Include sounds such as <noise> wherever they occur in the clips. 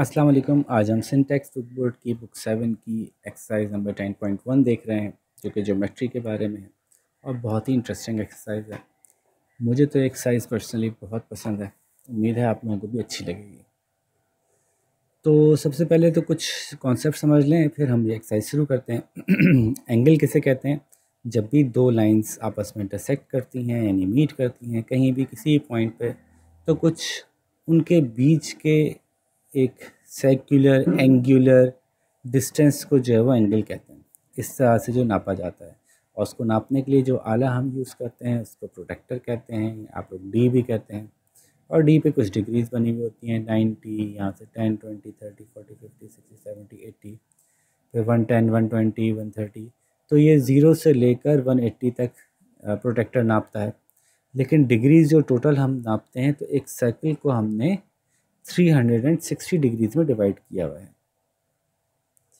अस्सलाम वालेकुम आज हम सिंटेक्स बुक बोर्ड की बुक सेवन की exercise number ten point one देख रहे हैं जो कि ज्योमेट्री के बारे में है और बहुत ही इंटरेस्टिंग एक्सरसाइज है मुझे तो एक्सरसाइज पर्सनली बहुत पसंद है उम्मीद है आप लोगों को भी अच्छी लगेगी तो सबसे पहले तो कुछ कॉन्सेप्ट समझ लें फिर हम ये एक्सरसाइज शुरू करते हैं एंगल <clears throat> किसे कहते हैं जब भी दो लाइन्स आपस में इंटरसेक्ट करती हैं यानी मीट करती हैं कहीं भी किसी पॉइंट पर तो कुछ उनके बीच के एक सेक्युलर एंगुलर डिस्टेंस को जो है वो एंगल कहते हैं इस तरह से जो नापा जाता है और उसको नापने के लिए जो आला हम यूज़ करते हैं उसको प्रोटेक्टर कहते हैं आप लोग डी भी कहते हैं और डी पे कुछ डिग्रीज बनी हुई होती हैं नाइन्टी यहाँ से ten twenty thirty forty fifty sixty seventy eighty फिर one ten one twenty one thirty तो ये ज़ीरो से लेकर वन एट्टी तक प्रोटेक्टर नापता है लेकिन डिग्रीज जो टोटल हम नापते हैं तो एक सर्कल को हमने 360 डिग्रीज में डिवाइड किया हुआ है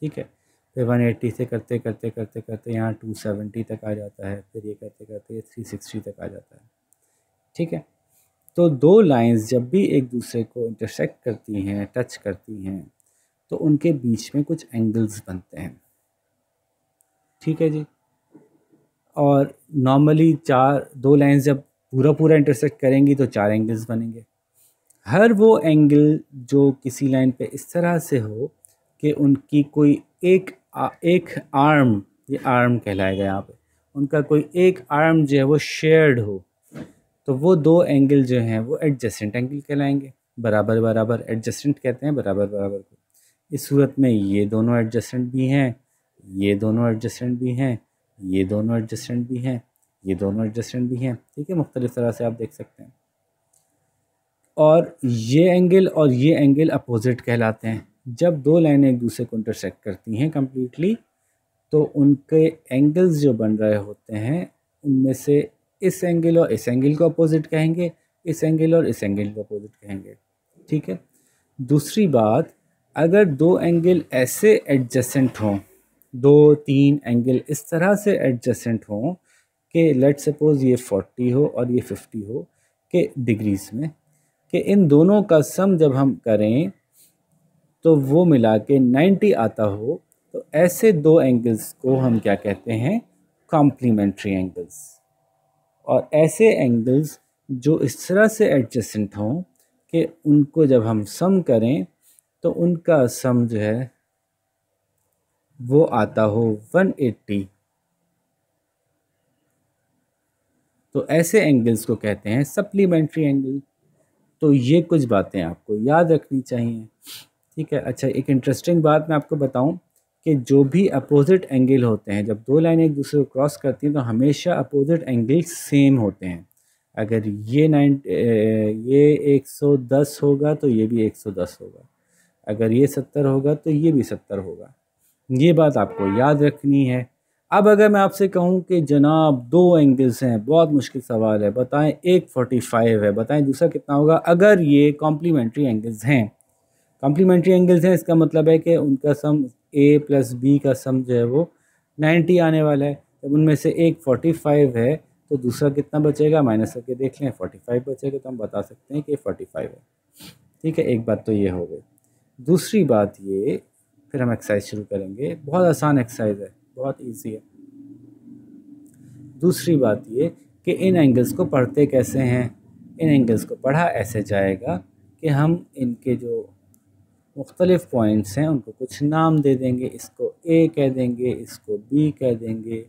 ठीक है फिर 180 से करते करते करते करते यहाँ 270 तक आ जाता है फिर ये करते करते ये 360 तक आ जाता है ठीक है तो दो लाइंस जब भी एक दूसरे को इंटरसेक्ट करती हैं टच करती हैं तो उनके बीच में कुछ एंगल्स बनते हैं ठीक है जी और नॉर्मली चार दो लाइंस जब पूरा पूरा इंटरसेक्ट करेंगी तो चार एंगल्स बनेंगे हर वो एंगल जो किसी लाइन पे इस तरह से हो कि उनकी कोई एक आ, एक आर्म ये आर्म कहलाएगा यहाँ पे उनका कोई एक आर्म जो है वो शेयर्ड हो तो वो दो एंगल जो हैं वो एडजस्टेंट एंगल कहलाएंगे बराबर बराबर एडजस्टेंट कहते हैं बराबर बराबर को इस सूरत में ये दोनों एडजस्टेंट भी हैं ये दोनों एडजस्टेंट भी हैं ये दोनों एडजस्टेंट भी हैं ये दोनों एडजस्टेंट भी हैं ठीक है मुख्तलिफ़ तरह से आप देख सकते हैं और ये एंगल और ये एंगल अपोजिट कहलाते हैं जब दो लाइनें एक दूसरे को इंटरसेक्ट करती हैं कम्प्लीटली तो उनके एंगल्स जो बन रहे होते हैं उनमें से इस एंगल और इस एंगल को अपोजिट कहेंगे इस एंगल और इस एंगल को अपोजिट कहेंगे ठीक है दूसरी बात अगर दो एंगल ऐसे एडजसेंट हों दो तीन एंगल इस तरह से एडजसेंट हों कि लेट सपोज़ ये फोर्टी हो और ये फिफ्टी हो के डिग्रीज़ में कि इन दोनों का सम जब हम करें तो वो मिला के नाइन्टी आता हो तो ऐसे दो एंगल्स को हम क्या कहते हैं कॉम्प्लीमेंट्री एंगल्स और ऐसे एंगल्स जो इस तरह से एडजस्टेंट हों कि उनको जब हम सम करें तो उनका सम जो है वो आता हो 180 तो ऐसे एंगल्स को कहते हैं सप्लीमेंट्री एंगल तो ये कुछ बातें आपको याद रखनी चाहिए ठीक है अच्छा एक इंटरेस्टिंग बात मैं आपको बताऊं कि जो भी अपोजिट एंगल होते हैं जब दो लाइनें एक दूसरे को क्रॉस करती हैं तो हमेशा अपोजिट एंगल सेम होते हैं अगर ये नाइन ये 110 होगा तो ये भी 110 होगा अगर ये 70 होगा तो ये भी 70 होगा ये बात आपको याद रखनी है अब अगर मैं आपसे कहूँ कि जनाब दो एंगल्स हैं बहुत मुश्किल सवाल है बताएं एक फोर्टी फाइव है बताएं दूसरा कितना होगा अगर ये कॉम्प्लीमेंट्री एंगल्स हैं कॉम्प्लीमेंट्री एंगल्स हैं इसका मतलब है कि उनका सम ए प्लस बी का सम जो है वो नाइन्टी आने वाला है जब उनमें से एक फोर्टी फाइव है तो दूसरा कितना बचेगा माइनस करके देख लें फोर्टी फाइव बचेगा तो हम बता सकते हैं कि फोर्टी फाइव है ठीक है एक बात तो ये हो गई दूसरी बात ये फिर हम एक्सरसाइज शुरू करेंगे बहुत आसान एक्सरसाइज है बहुत इजी है दूसरी बात ये कि इन एंगल्स को पढ़ते कैसे हैं इन एंगल्स को पढ़ा ऐसे जाएगा कि हम इनके जो मुख्तलिफ़ पॉइंट्स हैं उनको कुछ नाम दे देंगे इसको ए कह देंगे इसको बी कह देंगे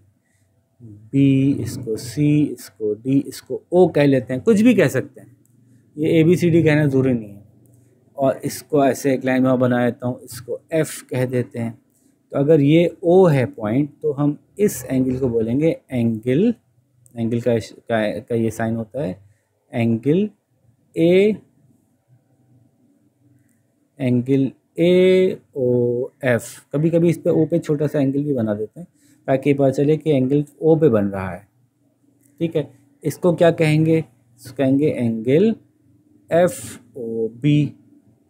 बी इसको सी इसको डी इसको ओ कह लेते हैं कुछ भी कह सकते हैं ये ए बी सी डी कहना ज़रूरी नहीं है और इसको ऐसे एक लाइन में बना देता हूँ इसको एफ़ कह देते हैं तो अगर ये ओ है पॉइंट तो हम इस एंगल को बोलेंगे एंगल एंगल का का, का ये साइन होता है angle A angle A O F कभी कभी इस पर ओ पे छोटा सा एंगल भी बना देते हैं ताकि पता चले कि एंगल ओ पे बन रहा है ठीक है इसको क्या कहेंगे इसको कहेंगे एंगल एफ ओ बी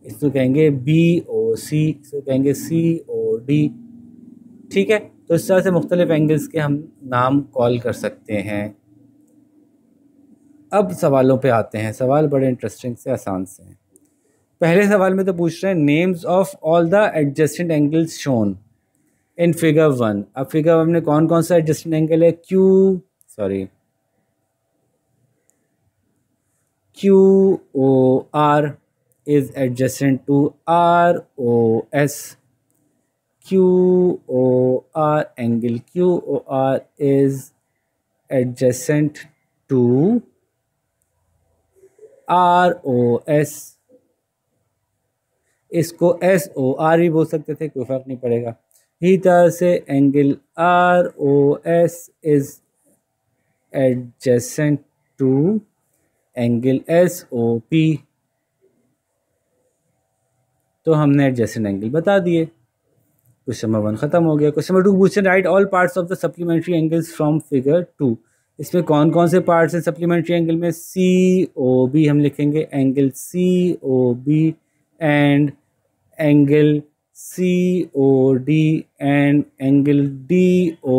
इसको कहेंगे बी ओ सी इसको कहेंगे सी ओ डी ठीक है तो इस तरह से मुख्तलिफ एंगल्स के हम नाम कॉल कर सकते हैं अब सवालों पे आते हैं सवाल बड़े इंटरेस्टिंग से आसान से हैं पहले सवाल में तो पूछ रहे हैं names of all the adjacent angles shown in figure one अब फिगर वन में कौन कौन सा एडजस्टेंट एंगल है Q sorry Q O R is adjacent to R O S QOR angle QOR is adjacent to ROS इसको S O R भी बोल सकते थे कोई फर्क नहीं पड़ेगा ही तरह से angle R O S is adjacent to angle S O P तो हमने एडजेसेंट एंगल बता दिए क्वेश्चन नंबर वन खत्म हो गया question number two question write all parts of the supplementary angles from figure two इसमें कौन कौन से पार्ट्स हैं सप्लीमेंट्री एंगल में सी ओ बी हम लिखेंगे angle C O B and angle C O D and angle D O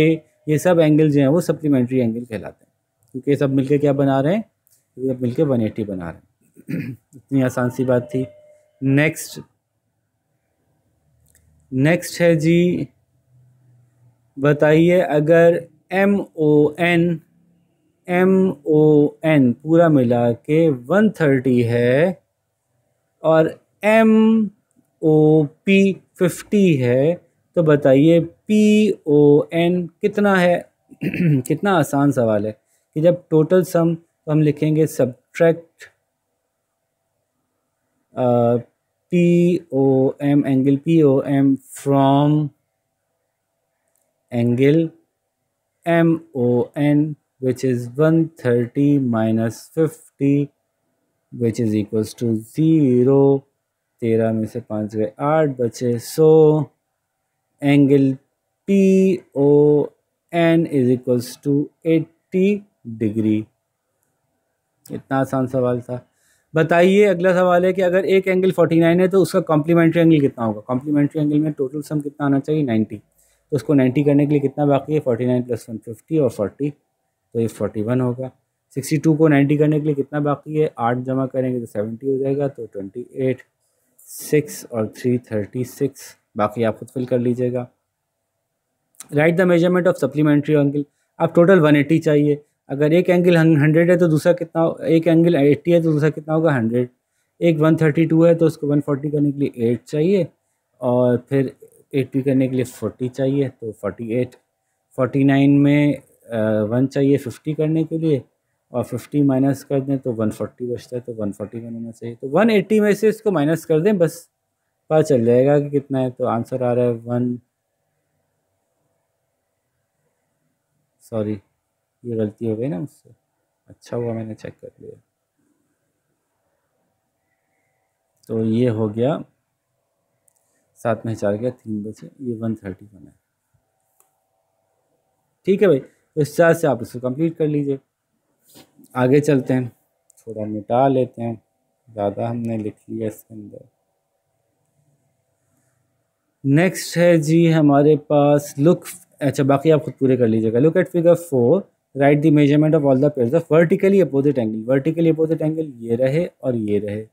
A ये सब एंगल जो हैं वो सप्लीमेंट्री एंगल कहलाते हैं क्योंकि ये सब मिलके क्या बना रहे हैं ये सब मिलके 180 बना रहे हैं <clears throat> इतनी आसान सी बात थी नेक्स्ट नेक्स्ट है जी बताइए अगर M O N M O N पूरा मिला के वन थर्टी है और एम ओ पी फिफ्टी है तो बताइए पी ओ एन कितना है <clears throat> कितना आसान सवाल है कि जब टोटल सम तो हम लिखेंगे subtract P O M angle P O M from angle M O N which is one thirty minus fifty which is equals to zero तेरह में से पाँच गए आठ बचे so angle P O N is equals to eighty degree इतना आसान सवाल था बताइए अगला सवाल है कि अगर एक एंगल 49 है तो उसका कॉम्प्लीमेंट्री एंगल कितना होगा कॉम्प्लीमेंट्री एंगल में टोटल सम कितना आना चाहिए 90 तो उसको 90 करने के लिए कितना बाकी है 49 प्लस वन फिफ्टी और 40 तो ये 41 होगा 62 को 90 करने के लिए कितना बाकी है आठ जमा करेंगे तो 70 हो जाएगा तो 28 सिक्स और सिक्स बाकी आप खुद फिल कर लीजिएगा write the measurement of supplementary angle आप टोटल एटी चाहिए अगर एक एंगल हंड्रेड है तो दूसरा कितना एक एंगल एट्टी है तो दूसरा कितना होगा हंड्रेड एक वन थर्टी टू है तो उसको वन फोर्टी करने के लिए एट चाहिए और फिर एट्टी करने के लिए फोर्टी चाहिए तो फोर्टी एट फोर्टी नाइन में वन चाहिए फिफ्टी करने के लिए और फिफ्टी माइनस कर दें तो वन फोर्टी बचता है तो वन फोर्टी वन होना चाहिए तो वन एट्टी में से इसको माइनस कर दें बस पता चल जाएगा कि कितना है तो आंसर आ रहा है वन सॉरी ये गलती हो गई ना मुझसे अच्छा हुआ मैंने चेक कर लिया तो ये हो गया सात में चार गया तीन बचे ये वन थर्टी वन है ठीक है भाई तो इस चार से आप इसको कंप्लीट कर लीजिए आगे चलते हैं थोड़ा मिटा लेते हैं ज़्यादा हमने लिख लिया इसके अंदर नेक्स्ट है जी हमारे पास लुक अच्छा बाकी आप खुद पूरे कर लीजिएगा look at figure four write the measurement of all the pair of vertically opposite angle vertically opposite angle ये रहे और ये रहे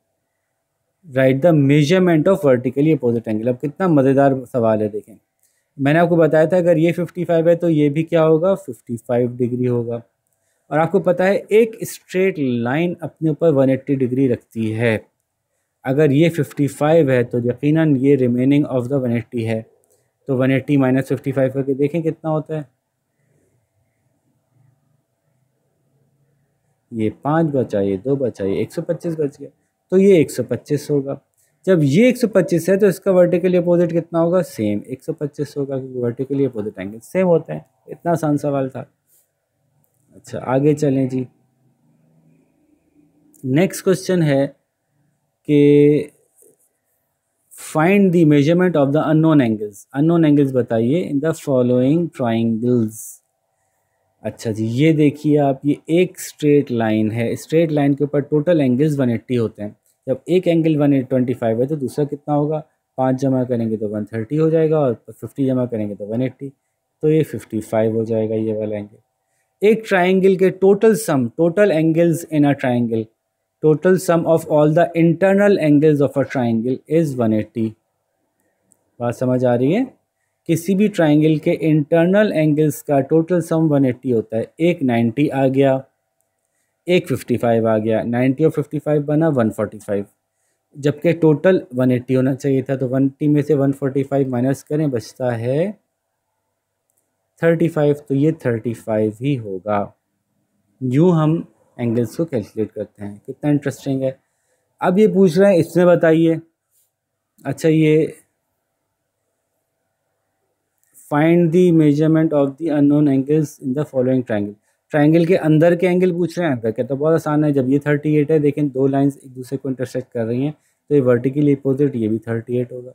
write the measurement of vertically opposite angle अब कितना मज़ेदार सवाल है देखें मैंने आपको बताया था अगर ये 55 है तो ये भी क्या होगा 55 डिग्री होगा और आपको पता है एक स्ट्रेट लाइन अपने ऊपर 180 डिग्री रखती है अगर ये 55 है तो यकीनन ये रिमेनिंग ऑफ द 180 है तो 180 एट्टी माइनस फिफ्टी फाइव करके देखें कितना होता है ये पाँच बचा ये दो बचा ये पच्चीस बच गया तो ये एक सौ पच्चीस होगा जब ये एक सौ पच्चीस है तो इसका वर्टिकली अपोजिट कितना होगा सेम पच्चीस होगा क्योंकि वर्टिकली अपोजिट एंगल सेम होते हैं इतना आसान सवाल था अच्छा आगे चलें जी नेक्स्ट क्वेश्चन है कि find the measurement of the unknown angles unknown angles बताइए इन द फॉलोइंग ट्राइंगल्स अच्छा जी ये देखिए आप ये एक स्ट्रेट लाइन है स्ट्रेट लाइन के ऊपर टोटल एंगल्स 180 होते हैं जब एक एंगल 125 है तो दूसरा कितना होगा पाँच जमा करेंगे तो 130 हो जाएगा और 50 जमा करेंगे तो 180 तो ये 55 हो जाएगा ये वाला एंगल एक ट्राइंगल के total sum total angles in a triangle total sum of all the internal angles of a triangle is one बात समझ आ रही है किसी भी ट्राइंगल के इंटरनल एंगल्स का टोटल सम 180 होता है एक 90 आ गया एक 55 आ गया 90 और 55 बना 145 जबकि टोटल 180 होना चाहिए था तो 180 में से 145 माइनस करें बचता है 35 तो ये 35 ही होगा यूँ हम एंगल्स को कैलकुलेट करते हैं कितना इंटरेस्टिंग है अब ये पूछ रहे हैं इसमें बताइए अच्छा ये find the measurement of the unknown angles in the following triangle triangle के अंदर के एंगल पूछ रहे हैं अंदर के तो बहुत आसान है जब ये थर्टी एट है लेकिन दो लाइन्स एक दूसरे को इंटरसेक्ट कर रही हैं तो ये वर्टिकली अपोजिट ये भी थर्टी एट होगा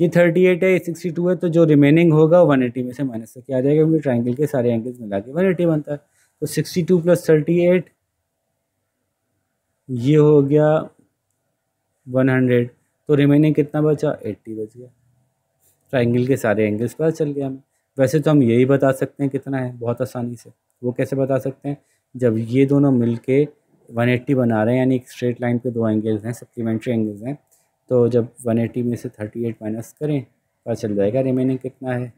ये थर्टी एट है ये सिक्सटी टू है तो जो रिमेनिंग होगा वन एटी में से माइनस करके आ जाएगा क्योंकि ट्राइंगल के सारे एंगल्स मिला के वन एटी बनता है तो sixty two plus thirty eight ये हो गया वन हंड्रेड तो रिमेनिंग कितना बचा एट्टी बच गया ट्राइंगल के सारे एंगल्स पता चल गया हमें वैसे तो हम यही बता सकते हैं कितना है बहुत आसानी से वो कैसे बता सकते हैं जब ये दोनों मिल के वन एट्टी बना रहे हैं यानी एक स्ट्रेट लाइन पे दो एंगल्स हैं सप्लीमेंट्री एंगल्स हैं तो जब वन एट्टी में से थर्टी एट माइनस करें पता चल जाएगा रिमेनिंग कितना है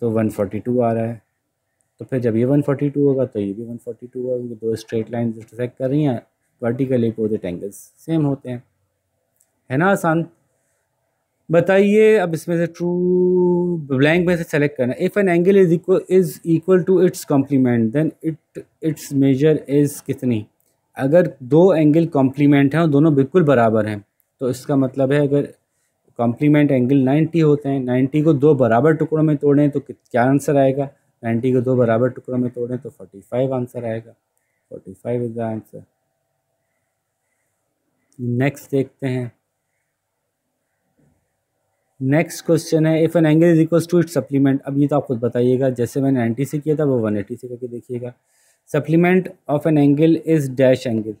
तो वन फोर्टी टू आ रहा है तो फिर जब ये वन फोर्टी टू होगा तो ये भी वन फोर्टी टू होगा क्योंकि दो स्ट्रेट लाइन इंटरसेक्ट कर रही हैं वर्टिकली अपोजिट एंगल्स सेम होते हैं है ना आसान बताइए अब इसमें से ट्रू ब्लैंक में से सेलेक्ट करना if an angle is equal is equal to its complement then it its measure is कितनी अगर दो एंगल कॉम्प्लीमेंट हैं और दोनों बिल्कुल बराबर हैं तो इसका मतलब है अगर कॉम्प्लीमेंट एंगल 90 होते हैं 90 को दो बराबर टुकड़ों में तोड़ें तो क्या आंसर आएगा 90 को दो बराबर टुकड़ों में तोड़ें तो 45 आंसर आएगा 45 इज़ द आंसर नेक्स्ट देखते हैं नेक्स्ट क्वेश्चन है if an angle is equal to it supplement अब ये तो आप खुद बताइएगा जैसे मैंने नाइन्टी से किया था वो वन एटी से करके देखिएगा supplement of an angle is dash angle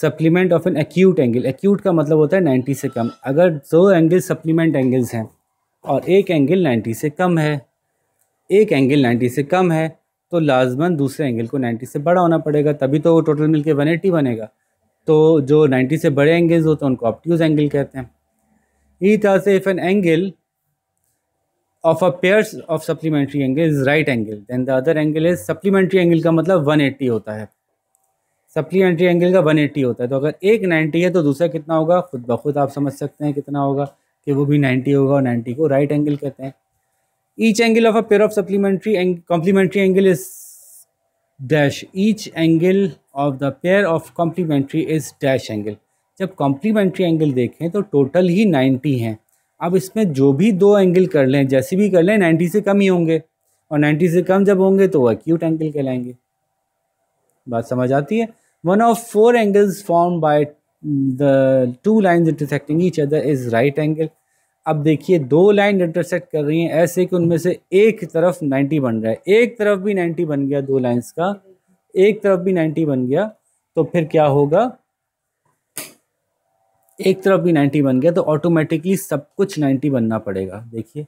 supplement of an acute angle acute का मतलब होता है नाइन्टी से कम अगर दो एंगल सप्लीमेंट एंगल्स हैं और एक एंगल नाइन्टी से कम है एक एंगल नाइन्टी से कम है तो लाजमन दूसरे एंगल को नाइन्टी से बड़ा होना पड़ेगा तभी तो वो टोटल वन एटी बनेगा तो जो नाइन्टी से बड़े एंगल्स होते हैं उनको ऑप्टूज एंगल कहते हैं He tells if an angle of a pairs of supplementary angle is right angle, then the other angle is supplementary angle का मतलब 180 होता है सप्लीमेंट्री एंगल का 180 होता है तो अगर एक 90 है तो दूसरा कितना होगा खुद ब खुद आप समझ सकते हैं कितना होगा कि वो भी 90 होगा और 90 को राइट एंगल कहते हैं each angle of a pair of supplementary complementary angle is dash each angle of the pair of complementary is dash angle जब कॉम्प्लीमेंट्री एंगल देखें तो टोटल ही 90 हैं अब इसमें जो भी दो एंगल कर लें जैसे भी कर लें 90 से कम ही होंगे और 90 से कम जब होंगे तो वह एक्यूट एंगल कहलाएंगे बात समझ आती है one of four angles form by the two line intersecting each other is right angle अब देखिए दो लाइन इंटरसेक्ट कर रही हैं ऐसे कि उनमें से एक तरफ नाइन्टी बन रहा है एक तरफ भी नाइन्टी बन गया दो लाइन्स का एक तरफ भी नाइन्टी बन गया तो फिर क्या होगा एक तरफ भी नाइन्टी बन गया तो ऑटोमेटिकली सब कुछ नाइन्टी बनना पड़ेगा देखिए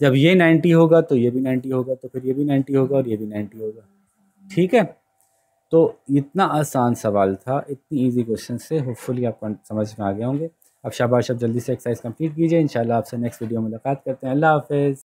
जब ये नाइन्टी होगा तो ये भी नाइन्टी होगा तो फिर ये भी नाइन्टी होगा और ये भी नाइन्टी होगा ठीक है तो इतना आसान सवाल था इतनी इजी क्वेश्चन से होपफुली आप समझ में आ गए होंगे अब शाबाश अब जल्दी से एक्सरसाइज कंप्लीट कीजिए इंशाल्लाह आपसे नेक्स्ट वीडियो में मुलाकात करते हैं अल्लाह हाफिज़